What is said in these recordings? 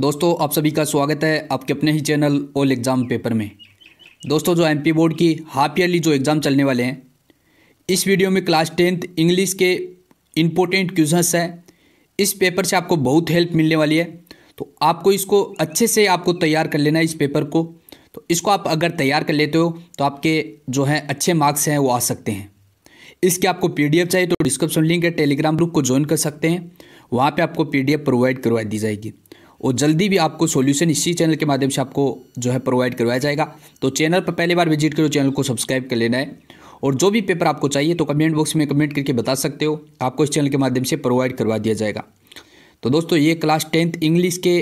दोस्तों आप सभी का स्वागत है आपके अपने ही चैनल ऑल एग्ज़ाम पेपर में दोस्तों जो एमपी बोर्ड की हाफ ईयरली जो एग्ज़ाम चलने वाले हैं इस वीडियो में क्लास टेंथ इंग्लिश के इम्पोर्टेंट क्वेश्चंस हैं इस पेपर से आपको बहुत हेल्प मिलने वाली है तो आपको इसको अच्छे से आपको तैयार कर लेना है इस पेपर को तो इसको आप अगर तैयार कर लेते हो तो आपके जो हैं अच्छे मार्क्स हैं वो आ सकते हैं इसके आपको पी चाहिए तो डिस्क्रिप्शन लिंक है टेलीग्राम ग्रुप को ज्वाइन कर सकते हैं वहाँ पर आपको पी प्रोवाइड करवा दी जाएगी और जल्दी भी आपको सॉल्यूशन इसी चैनल के माध्यम से आपको जो है प्रोवाइड करवाया जाएगा तो चैनल पर पहली बार विजिट करो चैनल को सब्सक्राइब कर लेना है और जो भी पेपर आपको चाहिए तो कमेंट बॉक्स में कमेंट करके बता सकते हो आपको इस चैनल के माध्यम से प्रोवाइड करवा दिया जाएगा तो दोस्तों ये क्लास टेंथ इंग्लिश के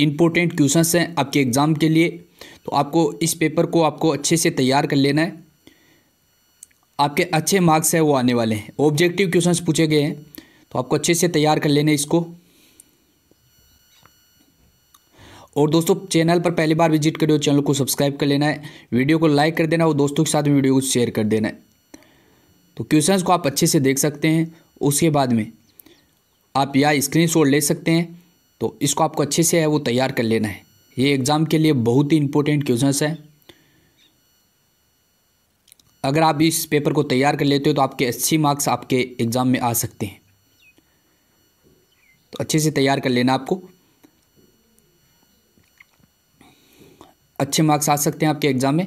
इम्पोर्टेंट क्वेश्चंस हैं आपके एग्ज़ाम के लिए तो आपको इस पेपर को आपको अच्छे से तैयार कर लेना है आपके अच्छे मार्क्स हैं वो आने वाले हैं ऑब्जेक्टिव क्वेश्चंस पूछे गए हैं तो आपको अच्छे से तैयार कर लेना है इसको और दोस्तों चैनल पर पहली बार विजिट करो चैनल को सब्सक्राइब कर लेना है वीडियो को लाइक कर देना है और दोस्तों के साथ वीडियो को शेयर कर देना है तो क्वेश्चंस को आप अच्छे से देख सकते हैं उसके बाद में आप या स्क्रीनशॉट ले सकते हैं तो इसको आपको अच्छे से है वो तैयार कर लेना है ये एग्ज़ाम के लिए बहुत ही इंपॉर्टेंट क्वेश्चंस है अगर आप इस पेपर को तैयार कर लेते हो तो आपके अच्छी मार्क्स आपके एग्ज़ाम में आ सकते हैं तो अच्छे से तैयार कर लेना आपको अच्छे मार्क्स आ सकते हैं आपके एग्ज़ाम में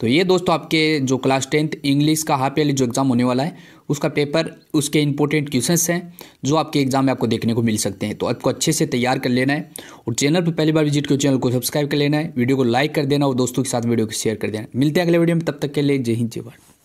तो ये दोस्तों आपके जो क्लास टेंथ इंग्लिश का हाफ ईयरली जो एग्ज़ाम होने वाला है उसका पेपर उसके इंपॉर्टेंट क्वेश्चंस हैं जो आपके एग्ज़ाम में आपको देखने को मिल सकते हैं तो आपको अच्छे से तैयार कर लेना है और चैनल पर पहली बार विजिट करो चैनल को सब्सक्राइब कर लेना है वीडियो को लाइक कर देना और दोस्तों के साथ वीडियो को शेयर कर देना मिलते हैं अगले वीडियो में तब तक के लिए जय हिंद जय भारत